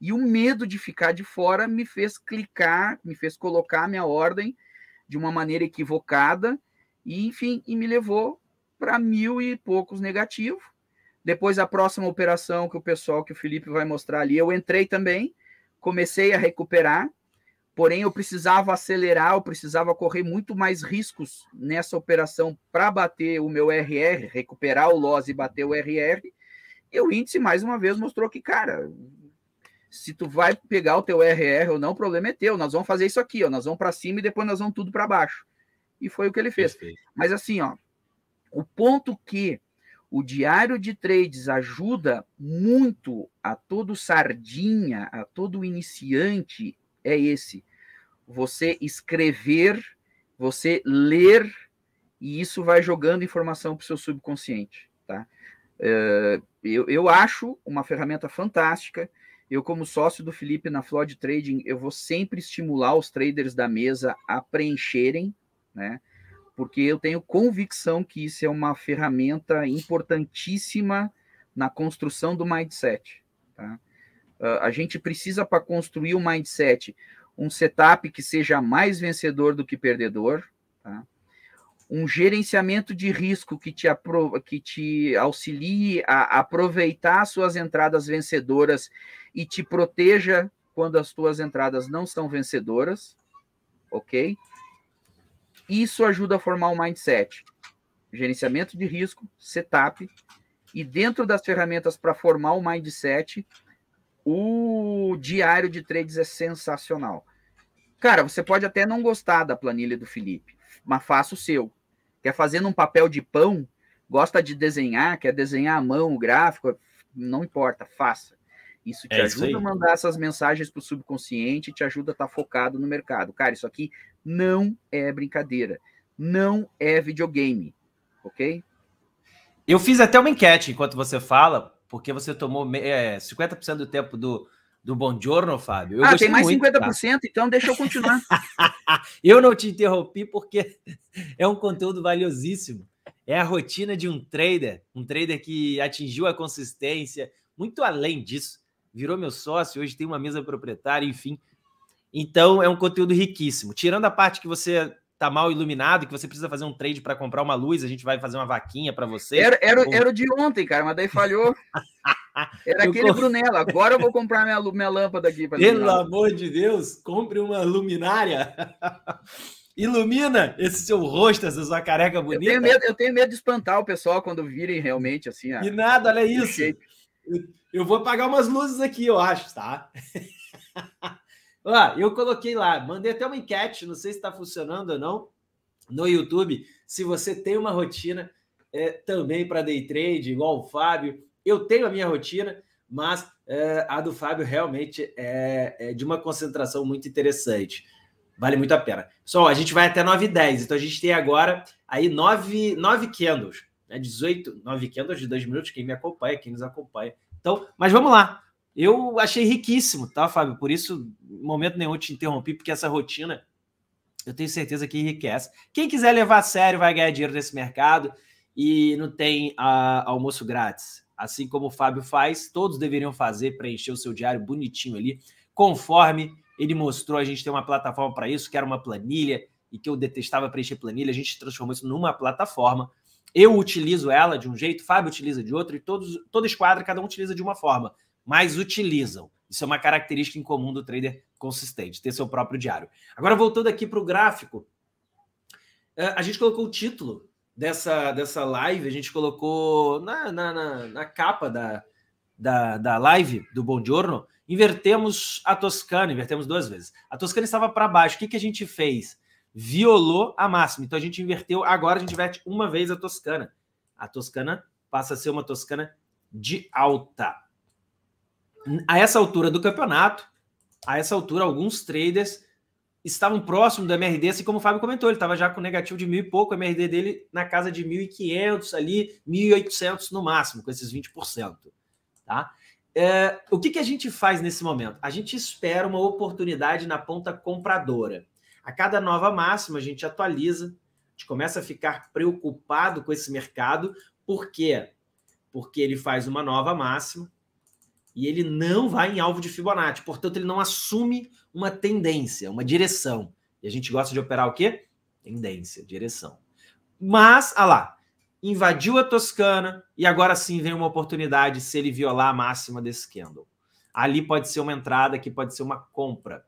E o medo de ficar de fora me fez clicar, me fez colocar a minha ordem de uma maneira equivocada, e enfim, e me levou para mil e poucos negativo. Depois a próxima operação que o pessoal que o Felipe vai mostrar ali, eu entrei também, comecei a recuperar, Porém, eu precisava acelerar, eu precisava correr muito mais riscos nessa operação para bater o meu RR, recuperar o loss e bater o RR. E o índice, mais uma vez, mostrou que, cara, se tu vai pegar o teu RR ou não, o problema é teu. Nós vamos fazer isso aqui, ó. Nós vamos para cima e depois nós vamos tudo para baixo. E foi o que ele fez. Perfeito. Mas assim, ó, o ponto que o diário de trades ajuda muito a todo sardinha, a todo iniciante é esse você escrever, você ler, e isso vai jogando informação para o seu subconsciente. Tá? Eh, eu, eu acho uma ferramenta fantástica. Eu, como sócio do Felipe na Flood Trading, eu vou sempre estimular os traders da mesa a preencherem, né? Porque eu tenho convicção que isso é uma ferramenta importantíssima na construção do mindset. Tá? Eh, a gente precisa, para construir o mindset, um setup que seja mais vencedor do que perdedor, tá? um gerenciamento de risco que te, que te auxilie a aproveitar suas entradas vencedoras e te proteja quando as tuas entradas não são vencedoras, ok? Isso ajuda a formar um mindset. Gerenciamento de risco, setup, e dentro das ferramentas para formar o um mindset, o diário de trades é sensacional. Cara, você pode até não gostar da planilha do Felipe, mas faça o seu. Quer fazer num papel de pão? Gosta de desenhar? Quer desenhar à mão o gráfico? Não importa, faça. Isso te é ajuda isso a mandar essas mensagens para o subconsciente, te ajuda a estar tá focado no mercado. Cara, isso aqui não é brincadeira. Não é videogame, ok? Eu fiz até uma enquete enquanto você fala, porque você tomou é, 50% do tempo do, do Bom Giorno, Fábio. Eu ah, tem mais muito, 50%, tá? então deixa eu continuar. [laughs] eu não te interrompi porque [laughs] é um conteúdo valiosíssimo. É a rotina de um trader, um trader que atingiu a consistência, muito além disso. Virou meu sócio, hoje tem uma mesa proprietária, enfim. Então é um conteúdo riquíssimo. Tirando a parte que você tá mal iluminado, que você precisa fazer um trade para comprar uma luz, a gente vai fazer uma vaquinha para você. Era, era, Ou... era o de ontem, cara, mas daí falhou. [laughs] Era eu aquele com... Brunella. Agora eu vou comprar minha, minha lâmpada aqui. Pelo amor de Deus, compre uma luminária. [laughs] Ilumina esse seu rosto, essa sua careca bonita. Eu tenho medo, eu tenho medo de espantar o pessoal quando virem realmente assim. E nada, olha isso. Eu, eu vou pagar umas luzes aqui, eu acho, tá? [laughs] eu coloquei lá, mandei até uma enquete, não sei se está funcionando ou não, no YouTube, se você tem uma rotina é, também para day trade, igual o Fábio. Eu tenho a minha rotina, mas é, a do Fábio realmente é, é, de uma concentração muito interessante. Vale muito a pena. Pessoal, a gente vai até 9 e 10, então a gente tem agora aí 9, 9 candles, né? 18, 9 candles de 2 minutos, quem me acompanha, quem nos acompanha. Então, mas vamos lá. Eu achei riquíssimo, tá, Fábio? Por isso, momento nenhum te interrompi, porque essa rotina eu tenho certeza que enriquece. Quem quiser levar a sério vai ganhar dinheiro nesse mercado e não tem a, ah, almoço grátis. Assim como o Fábio faz, todos deveriam fazer, preencher o seu diário bonitinho ali, conforme ele mostrou. A gente tem uma plataforma para isso, que era uma planilha e que eu detestava preencher planilha. A gente transformou isso numa plataforma. Eu utilizo ela de um jeito, Fábio utiliza de outro e todos, toda esquadra, cada um utiliza de uma forma mas utilizam. Isso é uma característica em comum do trader consistente, ter seu próprio diário. Agora, voltando aqui para o gráfico, é, a gente colocou o título dessa, dessa live, a gente colocou na, na, na, na capa da, da, da live do Bom Giorno, invertemos a Toscana, invertemos duas vezes. A Toscana estava para baixo, o que, que a gente fez? Violou a máxima, então a gente inverteu, agora a gente inverte uma vez a Toscana. A Toscana passa a ser uma Toscana de alta a essa altura do campeonato, a essa altura, alguns traders estavam próximo do MRD, assim como o Fábio comentou, ele estava já com negativo de mil e pouco, o MRD dele na casa de 1.500 ali, 1.800 no máximo, com esses 20%. Tá? É, o que, que a gente faz nesse momento? A gente espera uma oportunidade na ponta compradora. A cada nova máxima, a gente atualiza, a gente começa a ficar preocupado com esse mercado, por quê? Porque ele faz uma nova máxima, e ele não vai em alvo de Fibonacci. Portanto, ele não assume uma tendência, uma direção. E a gente gosta de operar o quê? Tendência, direção. Mas, olha ah lá, invadiu a Toscana e agora sim vem uma oportunidade se ele violar a máxima desse candle. Ali pode ser uma entrada, aqui pode ser uma compra.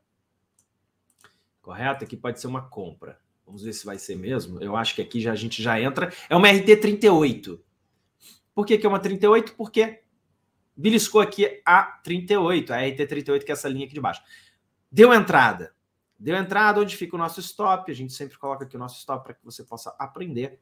Correto? Aqui pode ser uma compra. Vamos ver se vai ser mesmo. Eu acho que aqui já a gente já entra. É uma RT 38. Por que, que é uma 38? Porque beliscou aqui a 38, a RT38, que é essa linha aqui de baixo. Deu entrada. Deu entrada, onde fica o nosso stop? A gente sempre coloca aqui o nosso stop para que você possa aprender.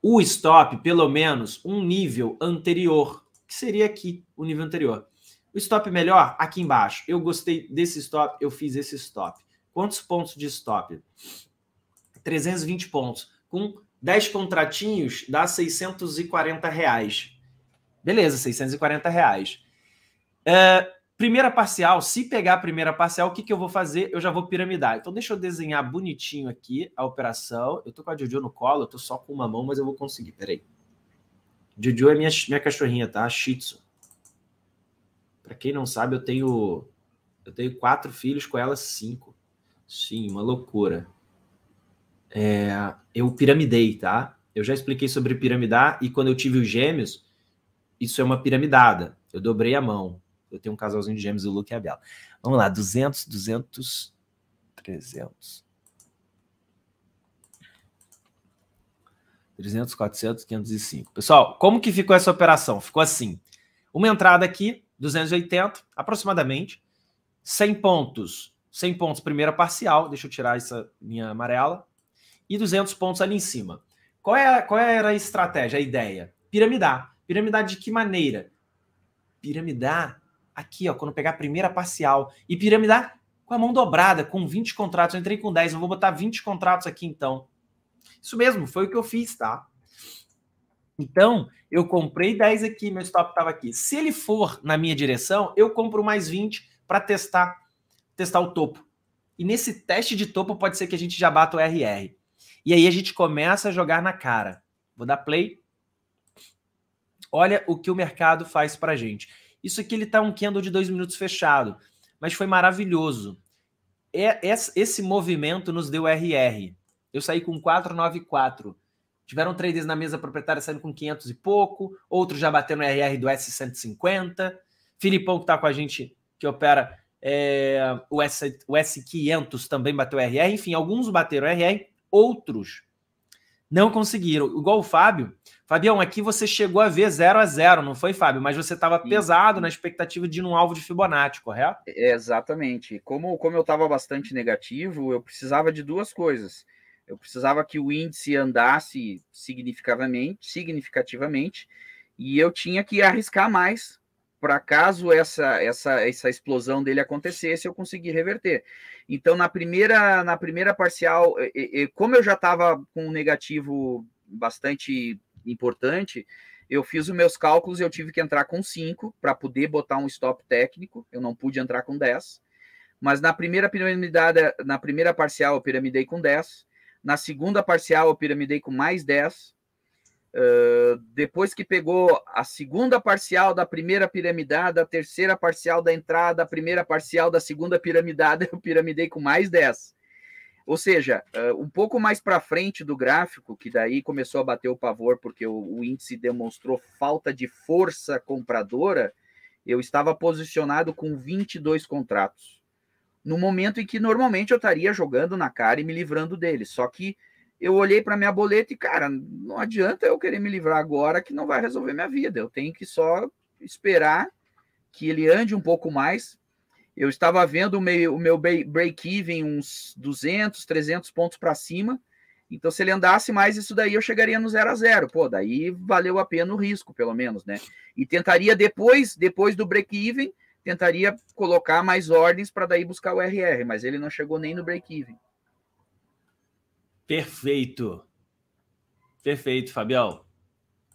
O stop, pelo menos, um nível anterior, que seria aqui, o nível anterior. O stop melhor, aqui embaixo. Eu gostei desse stop, eu fiz esse stop. Quantos pontos de stop? 320 pontos. Com 10 contratinhos, dá 640 reais. Beleza, 640 reais. É, primeira parcial, se pegar a primeira parcial, o que, que eu vou fazer? Eu já vou piramidar. Então, deixa eu desenhar bonitinho aqui a operação. Eu tô com a Juju no colo, eu tô só com uma mão, mas eu vou conseguir. Peraí. Juju é minha, minha cachorrinha, tá? Shih Tzu. Pra quem não sabe, eu tenho eu tenho quatro filhos, com ela cinco. Sim, uma loucura. É, eu piramidei, tá? Eu já expliquei sobre piramidar e quando eu tive os gêmeos, isso é uma piramidada. Eu dobrei a mão. Eu tenho um casalzinho de gêmeos, o Luke e a Bela. Vamos lá, 200, 200, 300. 300, 400, 505. Pessoal, como que ficou essa operação? Ficou assim. Uma entrada aqui, 280, aproximadamente. 100 pontos, 100 pontos primeira parcial. Deixa eu tirar essa linha amarela. E 200 pontos ali em cima. Qual, é, qual era a estratégia, a ideia? Piramidar Piramidar de que maneira? Piramidar aqui, ó, quando pegar a primeira parcial e piramidar com a mão dobrada, com 20 contratos. Eu entrei com 10, eu vou botar 20 contratos aqui então. Isso mesmo, foi o que eu fiz, tá? Então, eu comprei 10 aqui, meu stop estava aqui. Se ele for na minha direção, eu compro mais 20 para testar testar o topo. E nesse teste de topo pode ser que a gente já bata o RR. E aí a gente começa a jogar na cara. Vou dar play. Olha o que o mercado faz para gente. Isso aqui ele está um candle de dois minutos fechado, mas foi maravilhoso. É, esse movimento nos deu RR. Eu saí com 494. Tiveram traders na mesa proprietária saindo com 500 e pouco, outros já batendo RR do S150. Filipão, que está com a gente, que opera é, o, S, o S500, também bateu RR. Enfim, alguns bateram RR, outros não conseguiram. Igual o Fábio. Fabião, aqui você chegou a ver 0 a 0 não foi, Fábio? Mas você estava pesado na expectativa de um alvo de Fibonacci, correto? É, exatamente. Como, como eu estava bastante negativo, eu precisava de duas coisas. Eu precisava que o índice andasse significativamente, significativamente, e eu tinha que arriscar mais para caso essa, essa, essa explosão dele acontecesse, eu consegui reverter. Então, na primeira, na primeira parcial, como eu já estava com um negativo bastante importante, eu fiz os meus cálculos e eu tive que entrar com 5 para poder botar um stop técnico. Eu não pude entrar com 10. Mas na primeira piramidada, na primeira parcial, eu piramidei com 10. Na segunda parcial, eu piramidei com mais 10. Uh, depois que pegou a segunda parcial da primeira piramidada, a terceira parcial da entrada, a primeira parcial da segunda piramidada, [laughs] eu piramidei com mais 10. Ou seja, uh, um pouco mais para frente do gráfico, que daí começou a bater o pavor, porque o, o índice demonstrou falta de força compradora, eu estava posicionado com 22 contratos. No momento em que normalmente eu estaria jogando na cara e me livrando deles. Só que eu olhei para minha boleta e, cara, não adianta eu querer me livrar agora que não vai resolver minha vida. Eu tenho que só esperar que ele ande um pouco mais. Eu estava vendo o meu, o meu break-even uns 200, 300 pontos para cima. Então, se ele andasse mais isso daí, eu chegaria no zero a zero. Pô, daí valeu a pena o risco, pelo menos, né? E tentaria depois, depois do break-even, tentaria colocar mais ordens para daí buscar o RR, mas ele não chegou nem no break-even. Perfeito. Perfeito, Fabião.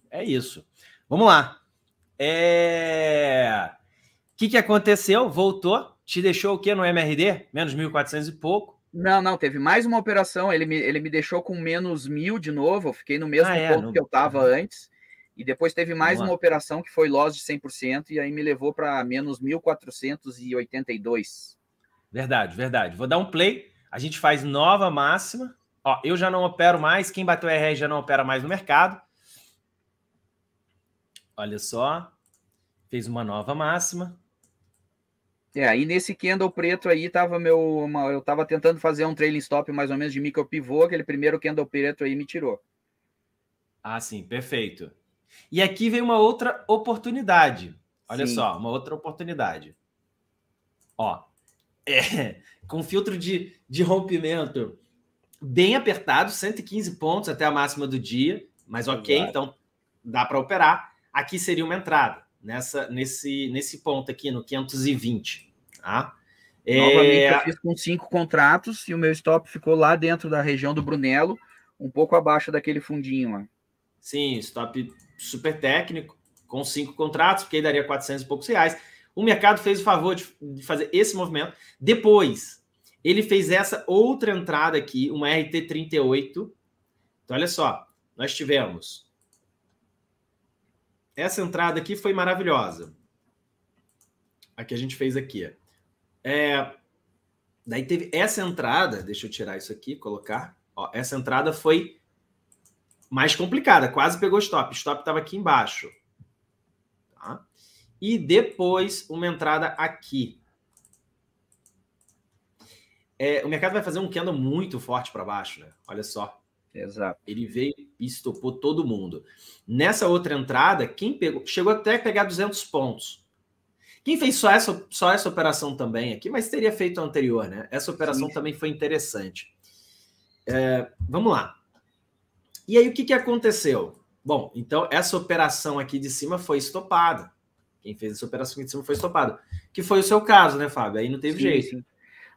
É isso. Vamos lá. É... O que, que aconteceu? Voltou. Te deixou o quê no MRD? Menos 1.400 e pouco. Não, não, teve mais uma operação. Ele me, ele me deixou com menos mil de novo. Eu fiquei no mesmo ah, é, ponto no... que eu estava antes. E depois teve mais uma operação que foi loss de 100% e aí me levou para menos 1.482. Verdade, verdade. Vou dar um play. A gente faz nova máxima. Ó, eu já não opero mais, quem bateu RR já não opera mais no mercado. Olha só, fez uma nova máxima. É, aí nesse candle preto aí tava meu, uma, eu tava tentando fazer um trailing stop mais ou menos de micro pivô, aquele primeiro candle preto aí me tirou. Ah, sim, perfeito. E aqui vem uma outra oportunidade. Olha sim. só, uma outra oportunidade. Ó, [laughs] é, com filtro de, de rompimento bem apertado, 115 pontos até a máxima do dia, mas ok, então dá para operar. Aqui seria uma entrada nessa nesse nesse ponto aqui no 520, tá? É, Novamente é... eu fiz com cinco contratos e o meu stop ficou lá dentro da região do Brunello, um pouco abaixo daquele fundinho lá. Sim, stop super técnico com cinco contratos, porque aí daria 400 e poucos reais. O mercado fez o favor de fazer esse movimento. Depois, ele fez essa outra entrada aqui, uma RT38. Então, olha só, nós tivemos. Essa entrada aqui foi maravilhosa. A que a gente fez aqui. É, daí teve essa entrada, deixa eu tirar isso aqui, colocar. Ó, essa entrada foi mais complicada, quase pegou stop. Stop estava aqui embaixo. Tá? E depois uma entrada aqui. É, o mercado vai fazer um candle muito forte para baixo, né? Olha só. Exato. Ele veio e estopou todo mundo. Nessa outra entrada, quem pegou, chegou até a pegar 200 pontos. Quem fez só essa, só essa operação também aqui, mas teria feito a anterior, né? Essa operação Sim. também foi interessante. É, vamos lá. E aí, o que, que aconteceu? Bom, então essa operação aqui de cima foi estopada. Quem fez essa operação aqui de cima foi estopado. Que foi o seu caso, né, Fábio? Aí não teve sim, jeito. Sim.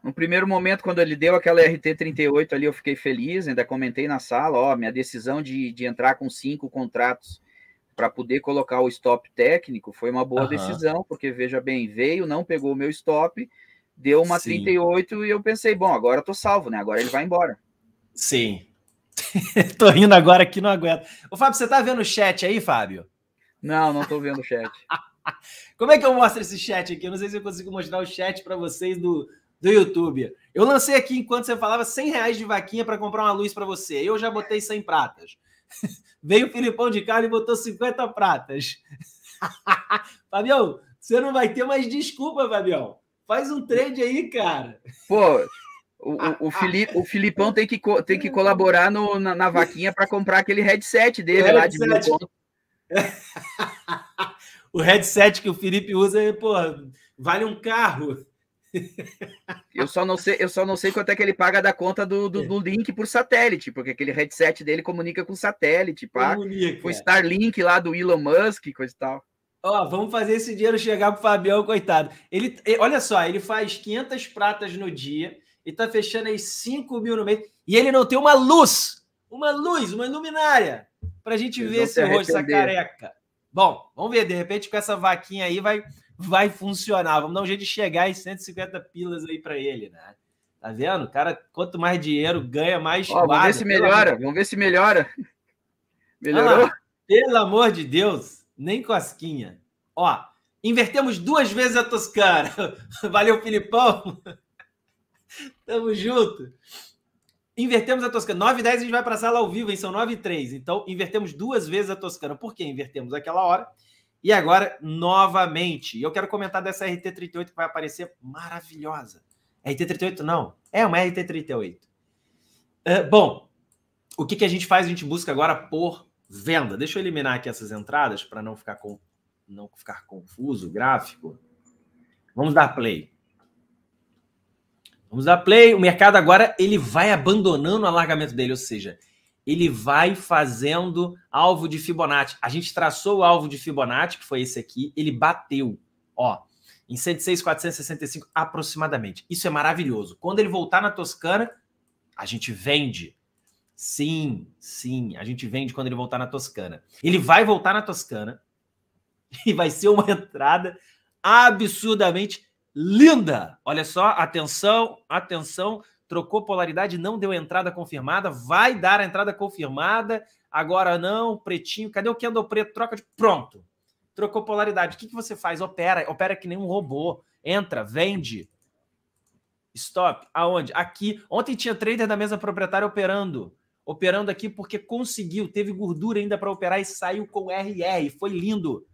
No primeiro momento, quando ele deu aquela RT38 ali, eu fiquei feliz, ainda comentei na sala, ó, minha decisão de, de entrar com cinco contratos para poder colocar o stop técnico foi uma boa uhum. decisão, porque veja bem, veio, não pegou o meu stop, deu uma Sim. 38 e eu pensei, bom, agora eu tô salvo, né? Agora ele vai embora. Sim. [laughs] tô rindo agora que não aguento. Ô, Fábio, você tá vendo o chat aí, Fábio? Não, não tô vendo o chat. [laughs] Como é que eu mostro esse chat aqui? Eu não sei se eu consigo mostrar o chat para vocês do, do YouTube. Eu lancei aqui, enquanto você falava, 100 reais de vaquinha para comprar uma luz para você. Eu já botei 100 pratas. [laughs] Veio o Filipão de Carne e botou 50 pratas. [laughs] Fabião, você não vai ter mais desculpa, Fabião. Faz um trade aí, cara. Pô, o, o, o Filipão tem que, tem que colaborar no, na, na vaquinha para comprar aquele headset dele o lá headset. de [laughs] O headset que o Felipe usa, pô, vale um carro. Eu só não sei, eu só não sei quanto é que ele paga da conta do, do, é. do link por satélite, porque aquele headset dele comunica com satélite, pá. Comunica. É. Starlink lá do Elon Musk, coisa e tal. Ó, vamos fazer esse dinheiro chegar pro Fabião, coitado. Ele, olha só, ele faz 500 pratas no dia e tá fechando aí 5 mil no mês. E ele não tem uma luz, uma luz, uma luminária pra gente Eles ver esse rosto, essa careca. Bom, vamos ver, de repente com essa vaquinha aí vai vai funcionar. Vamos dar um jeito de chegar em 150 pilas aí para ele, né? Tá vendo? O cara, quanto mais dinheiro ganha, mais. Ó, vamos ver se melhora. Vamos ver se melhora. Melhorou? Ah, pelo amor de Deus, nem cosquinha. Ó, invertemos duas vezes a Toscana. [laughs] Valeu, Filipão. [laughs] Tamo junto. Invertemos a Toscana. 9 e 10 a gente vai para a sala ao vivo, hein? São 9 e 3. Então, invertemos duas vezes a Toscana. Por que invertemos? Aquela hora e agora, novamente, eu quero comentar dessa RT38 que vai aparecer maravilhosa. RT38 não, é uma RT38. Uh, é, bom, o que, que a gente faz? A gente busca agora por venda. Deixa eu eliminar aqui essas entradas para não ficar com, não ficar confuso o gráfico. Vamos dar play. Vamos dar play. O mercado agora ele vai abandonando o alargamento dele, ou seja, ele vai fazendo alvo de Fibonacci. A gente traçou o alvo de Fibonacci, que foi esse aqui, ele bateu, ó, em 106, aproximadamente. Isso é maravilhoso. Quando ele voltar na Toscana, a gente vende. Sim, sim, a gente vende quando ele voltar na Toscana. Ele vai voltar na Toscana [laughs] e vai ser uma entrada absurdamente linda. Olha só, atenção, atenção, trocou polaridade, não deu entrada confirmada, vai dar a entrada confirmada, agora não, pretinho, cadê o candle preto? Troca de. Pronto. Trocou polaridade. O que, que você faz? Opera, opera que nem um robô. Entra, vende. Stop. Aonde? Aqui. Ontem tinha trader da mesma proprietária operando. Operando aqui porque conseguiu, teve gordura ainda para operar e saiu com RR. Foi lindo.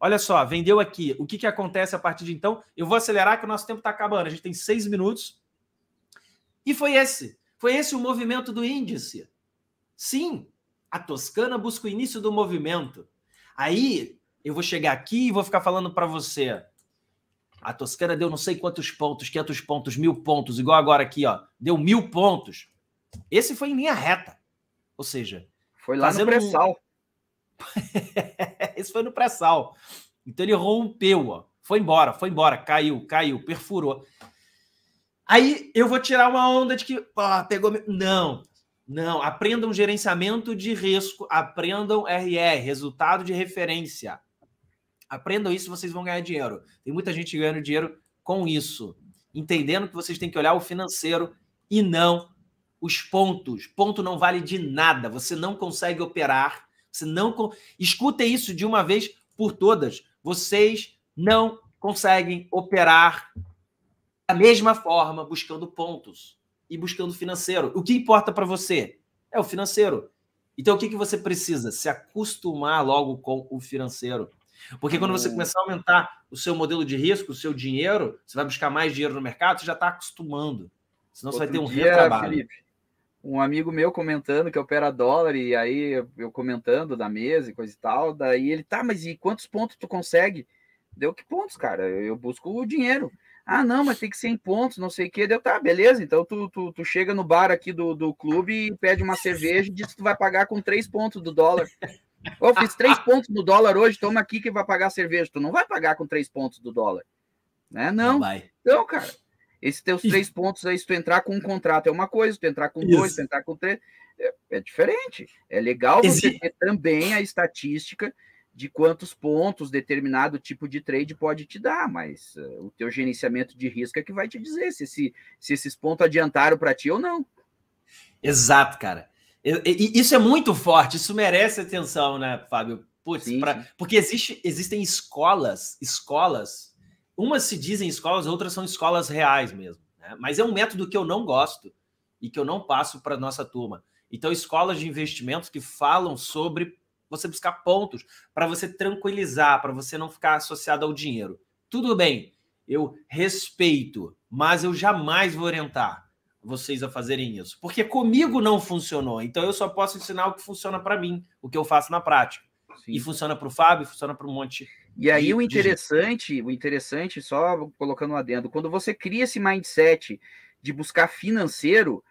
Olha só, vendeu aqui. O que, que acontece a partir de então? Eu vou acelerar que o nosso tempo está acabando. A gente tem seis minutos. E foi esse. Foi esse o movimento do índice. Sim, a Toscana busca o início do movimento. Aí eu vou chegar aqui e vou ficar falando para você. A Toscana deu não sei quantos pontos, 500 pontos, mil pontos, igual agora aqui, ó. Deu mil pontos. Esse foi em linha reta. Ou seja, foi lá no pré-sal. [laughs] Esse foi no pré-sal. Então ele rompeu, ó. Foi embora, foi embora, caiu, caiu, perfurou. Aí eu vou tirar uma onda de que pegou. Não, não. Aprendam gerenciamento de risco, aprendam RR, resultado de referência. Aprendam isso, vocês vão ganhar dinheiro. Tem muita gente ganhando dinheiro com isso, entendendo que vocês têm que olhar o financeiro e não os pontos. Ponto não vale de nada. Você não consegue operar. Você não escutem isso de uma vez por todas. Vocês não conseguem operar da mesma forma, buscando pontos e buscando financeiro. O que importa para você é o financeiro. Então, o que, que você precisa? Se acostumar logo com o financeiro. Porque quando você é. começar a aumentar o seu modelo de risco, o seu dinheiro, você vai buscar mais dinheiro no mercado, você já está acostumando. Senão Outro você vai ter um dia, retrabalho. Felipe, um amigo meu comentando que opera dólar, e aí eu comentando da mesa e coisa e tal, daí ele, tá, mas e quantos pontos tu consegue? Deu que pontos, cara? Eu busco o dinheiro. Ah, não, mas tem que ser em pontos, não sei o que. Deu, tá, beleza. Então tu, tu, tu chega no bar aqui do, do clube e pede uma cerveja e diz que tu vai pagar com três pontos do dólar. Eu fiz três [laughs] pontos do dólar hoje, toma aqui que vai pagar a cerveja. Tu não vai pagar com três pontos do dólar. Né? Não. não vai. Então, cara, esses teus três Isso. pontos aí, se tu entrar com um contrato é uma coisa, se tu entrar com Isso. dois, se tu entrar com três, é, é diferente. É legal você ter também a estatística de quantos pontos determinado tipo de trade pode te dar, mas uh, o teu gerenciamento de risco é que vai te dizer se, se, se esses pontos adiantaram para ti ou não. Exato, cara. isso é muito forte, isso merece atenção, né, Fábio? sim, pra, sim. Porque existe, existem escolas, escolas, umas se dizem escolas, outras são escolas reais mesmo. Né? Mas é um método que eu não gosto e que eu não passo para nossa turma. Então, escolas de investimentos que falam sobre você buscar pontos para você tranquilizar, para você não ficar associado ao dinheiro. Tudo bem, eu respeito, mas eu jamais vou orientar vocês a fazerem isso, porque comigo não funcionou. Então eu só posso ensinar o que funciona para mim, o que eu faço na prática. Sim. E funciona para o Fábio, funciona para um monte. E aí de, o interessante, de... o interessante, só colocando um adendo, quando você cria esse mindset de buscar financeiro,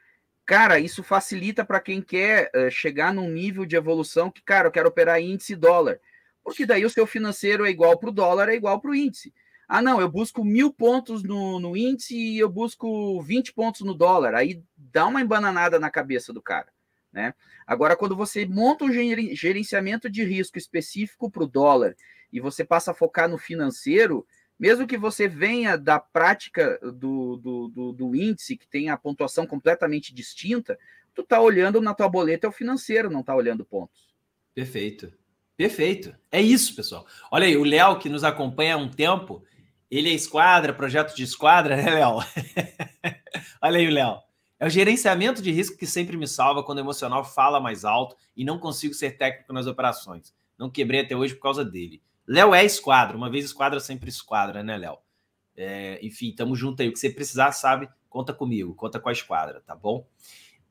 cara, isso facilita para quem quer uh, chegar num nível de evolução que, cara, eu quero operar índice dólar. Porque daí o seu financeiro é igual para o dólar, é igual para o índice. Ah, não, eu busco mil pontos no, no índice e eu busco 20 pontos no dólar. Aí dá uma embananada na cabeça do cara. Né? Agora, quando você monta um gerenciamento de risco específico para o dólar e você passa a focar no financeiro, mesmo que você venha da prática do, do, do, do índice, que tem a pontuação completamente distinta, tu tá olhando na tua boleta é o financeiro, não tá olhando pontos. Perfeito. Perfeito. É isso, pessoal. Olha aí, o Léo, que nos acompanha há um tempo, ele é esquadra, projeto de esquadra, [laughs] né, Léo? Olha aí, Léo. É o gerenciamento de risco que sempre me salva quando o emocional fala mais alto e não consigo ser técnico nas operações. Não quebrei até hoje por causa dele. Léo é esquadra, uma vez esquadra, sempre esquadra, né, Léo? É, enfim, tamo junto aí. O que você precisar, sabe, conta comigo, conta com a esquadra, tá bom?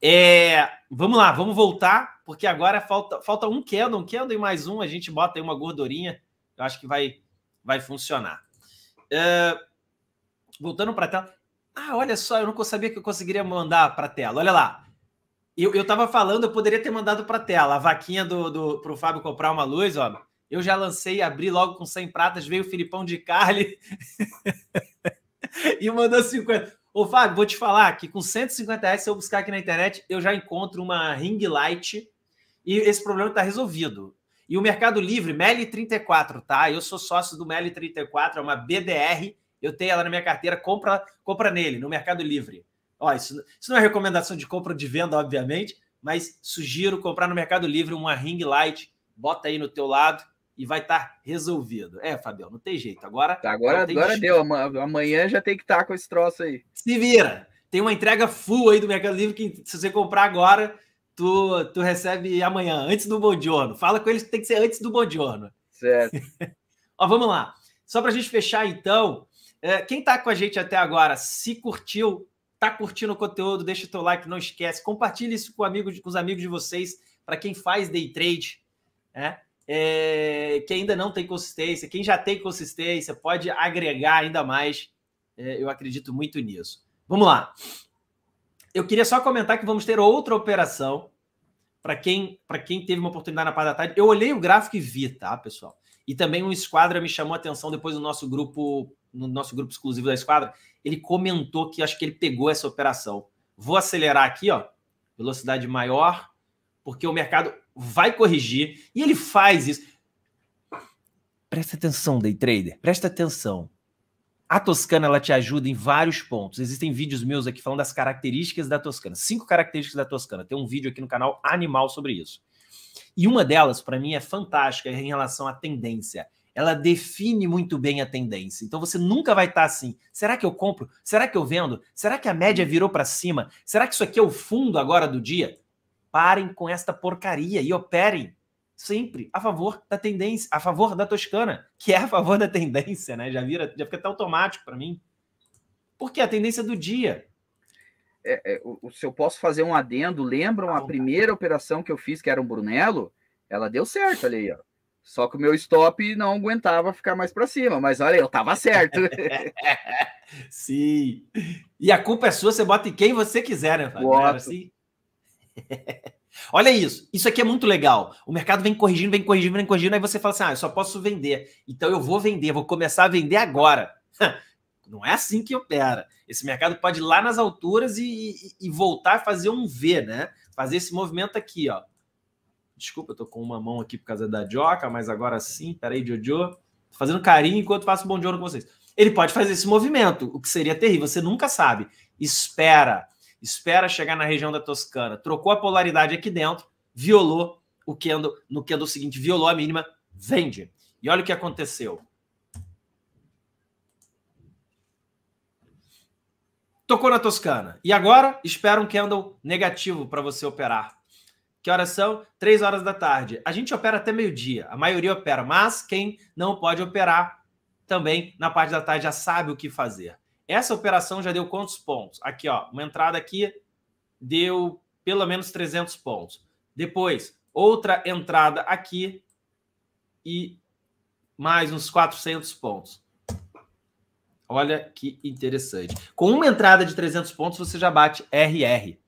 É, vamos lá, vamos voltar, porque agora falta, falta um um Keldon e mais um, a gente bota aí uma gordurinha, eu acho que vai, vai funcionar. É, voltando para a tela. Ah, olha só, eu não sabia que eu conseguiria mandar para a tela. Olha lá. Eu, eu tava falando, eu poderia ter mandado para a tela a vaquinha do, do pro Fábio comprar uma luz, ó. Eu já lancei e abri logo com 100 pratas, veio o Filipão de Carli [laughs] e mandou 50. Ô, Fábio, vou te falar que com 150 reais, se eu buscar aqui na internet, eu já encontro uma ring light e esse problema está resolvido. E o Mercado Livre, MEL34, tá? Eu sou sócio do MEL34, é uma BDR, eu tenho ela na minha carteira, compra, compra nele, no Mercado Livre. Ó, isso, isso não é recomendação de compra ou de venda, obviamente, mas sugiro comprar no Mercado Livre uma ring light, bota aí no teu lado e vai estar tá resolvido. É, Fabião, não tem jeito. Agora. Tá, agora, agora deu. Amanhã já tem que estar tá com esse troço aí. Se vira. Tem uma entrega full aí do Mercado Livre que se você comprar agora, tu, tu recebe amanhã, antes do Bom Giorno. Fala com eles que tem que ser antes do Bom Giorno. Certo. [laughs] Ó, vamos lá. Só para a gente fechar, então, é, quem está com a gente até agora, se curtiu, tá curtindo o conteúdo, deixa teu like, não esquece. Compartilhe isso com, com os amigos de vocês, para quem faz day trade, né? é, que ainda não tem consistência, quem já tem consistência pode agregar ainda mais. É, eu acredito muito nisso. Vamos lá. Eu queria só comentar que vamos ter outra operação para quem para quem teve uma oportunidade na parte da tarde. Eu olhei o gráfico e vi, tá, pessoal? E também um esquadra me chamou a atenção depois do nosso grupo, no nosso grupo exclusivo da esquadra, ele comentou que acho que ele pegou essa operação. Vou acelerar aqui, ó, velocidade maior, porque o mercado vai corrigir e ele faz isso. Presta atenção, day trader, presta atenção. A Toscana ela te ajuda em vários pontos. Existem vídeos meus aqui falando das características da Toscana, cinco características da Toscana. Tem um vídeo aqui no canal animal sobre isso. E uma delas, para mim, é fantástica em relação à tendência. Ela define muito bem a tendência. Então você nunca vai estar tá assim. Será que eu compro? Será que eu vendo? Será que a média virou para cima? Será que isso aqui é o fundo agora do dia? Parem com esta porcaria e operem sempre a favor da tendência, a favor da Toscana, que é a favor da tendência, né? Já vira, já fica até automático para mim. Porque é a tendência do dia. É, é, o, se eu posso fazer um adendo, lembram a, primeira operação que eu fiz, que era um Brunello? Ela deu certo, olha aí, ó. Só que o meu stop não aguentava ficar mais para cima, mas olha, eu tava certo. [laughs] Sim. E a culpa é sua, você bota em quem você quiser, né, Fábio? Assim? [laughs] Olha isso. Isso aqui é muito legal. O mercado vem corrigindo, vem corrigindo, vem corrigindo. Aí você fala assim: ah, eu só posso vender. Então eu vou vender, vou começar a vender agora. [laughs] Não é assim que opera. Esse mercado pode ir lá nas alturas e, e, e voltar a fazer um V, né? Fazer esse movimento aqui, ó. Desculpa, eu tô com uma mão aqui por causa da Joca, mas agora sim. Peraí, Jojo. Tô fazendo carinho enquanto faço bom dia com vocês. Ele pode fazer esse movimento, o que seria terrível. Você nunca sabe. Espera espera chegar na região da Toscana, trocou a polaridade aqui dentro, violou o candle, no candle seguinte, violou a mínima, vende. E olha o que aconteceu. Tocou na Toscana. E agora, espera um candle negativo para você operar. Que horas são? Três horas da tarde. A gente opera até meio-dia. A maioria opera, mas quem não pode operar também na parte da tarde já sabe o que fazer. Essa operação já deu quantos pontos? Aqui, ó, uma entrada aqui deu pelo menos 300 pontos. Depois, outra entrada aqui e mais uns 400 pontos. Olha que interessante. Com uma entrada de 300 pontos, você já bate RR.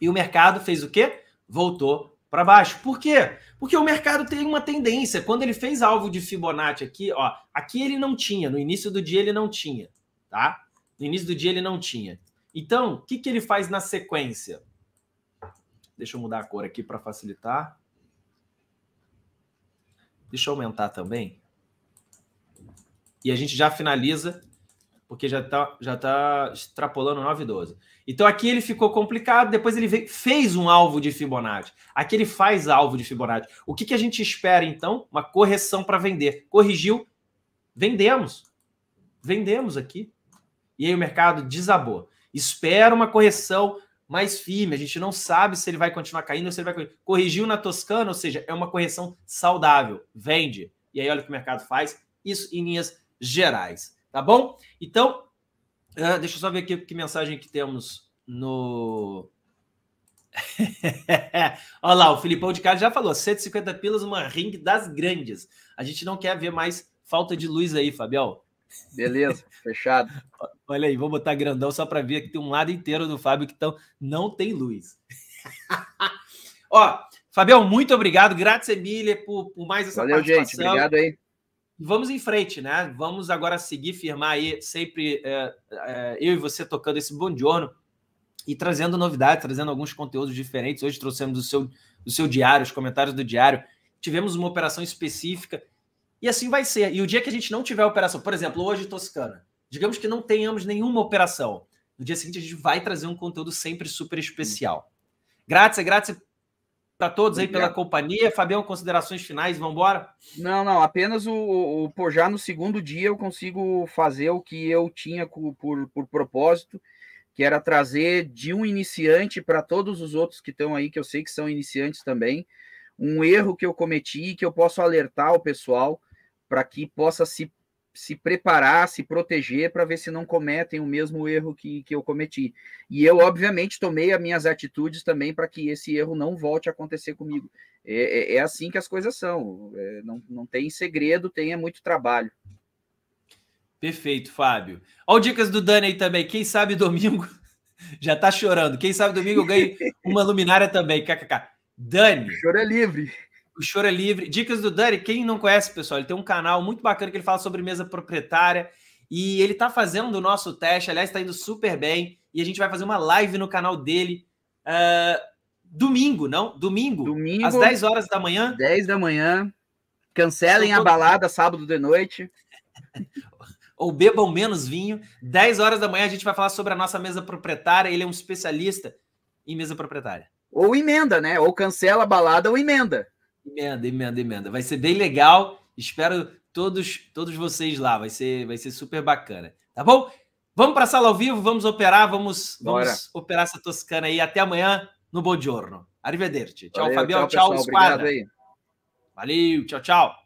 E o mercado fez o quê? Voltou para baixo. Por quê? Porque o mercado tem uma tendência. Quando ele fez alvo de Fibonacci aqui, ó, aqui ele não tinha, no início do dia ele não tinha tá? No início do dia ele não tinha. Então, o que, que ele faz na sequência? Deixa eu mudar a cor aqui para facilitar. Deixa eu aumentar também. E a gente já finaliza, porque já está já tá extrapolando 9 e 12. Então aqui ele ficou complicado, depois ele veio, fez um alvo de Fibonacci. Aqui ele faz alvo de Fibonacci. O que, que a gente espera, então? Uma correção para vender. Corrigiu, vendemos. Vendemos aqui. E aí o mercado desabou. Espera uma correção mais firme. A gente não sabe se ele vai continuar caindo ou se ele vai corrigiu na Toscana, ou seja, é uma correção saudável. Vende. E aí olha o que o mercado faz. Isso em linhas gerais, tá bom? Então, uh, deixa eu só ver aqui que mensagem que temos no [laughs] Olha lá, o Filipão de Carlos já falou: 150 pilas, uma ring das grandes. A gente não quer ver mais falta de luz aí, Fabião. Beleza, fechado. Olha aí, vou botar grandão só para ver que tem um lado inteiro do Fábio que tão, não tem luz. [laughs] Ó, Fabião, muito obrigado. Grátis, Emília, por, por mais essa Valeu, participação. gente. Obrigado aí. Vamos em frente, né? Vamos agora seguir, firmar aí sempre é, é, eu e você tocando esse bom giorno e trazendo novidades, trazendo alguns conteúdos diferentes. Hoje trouxemos o seu, o seu diário, os comentários do diário. Tivemos uma operação específica e assim vai ser. E o dia que a gente não tiver operação, por exemplo, hoje Toscana, digamos que não tenhamos nenhuma operação, no dia seguinte a gente vai trazer um conteúdo sempre super especial. graças é graças para todos aí pela companhia. Fabião, considerações finais, vamos embora? Não, não, apenas o, o, já no segundo dia eu consigo fazer o que eu tinha por, por propósito, que era trazer de um iniciante para todos os outros que estão aí, que eu sei que são iniciantes também, um erro que eu cometi que eu posso alertar o pessoal para que possa se, se preparar, se proteger, para ver se não cometem o mesmo erro que, que eu cometi. E eu, obviamente, tomei as minhas atitudes também para que esse erro não volte a acontecer comigo. É, é, é assim que as coisas são. É, não, não tem segredo, tem é muito trabalho. Perfeito, Fábio. Olha dicas do Dani aí também. Quem sabe domingo [laughs] já tá chorando. Quem sabe domingo eu ganho uma luminária também. KKK. Dani. Choro é livre. O Choro é Livre. Dicas do Dani, quem não conhece, pessoal, ele tem um canal muito bacana que ele fala sobre mesa proprietária. E ele está fazendo o nosso teste, aliás, está indo super bem. E a gente vai fazer uma live no canal dele. Uh, domingo, não? Domingo, domingo. Às 10 horas da manhã. 10 da manhã. Cancelem a balada sábado de noite. [laughs] Ou bebam menos vinho. 10 horas da manhã a gente vai falar sobre a nossa mesa proprietária. Ele é um especialista em mesa proprietária. Ou emenda, né? Ou cancela a balada ou emenda. Emenda, emenda, emenda. Vai ser bem legal. Espero todos todos vocês lá. Vai ser vai ser super bacana. Tá bom? Vamos para a sala ao vivo, vamos operar, vamos, vamos operar essa toscana aí. Até amanhã no Buongiorno. Arrivederci. Tchau, Valeu, Fabião. Tchau, tchau, tchau Valeu, tchau, tchau.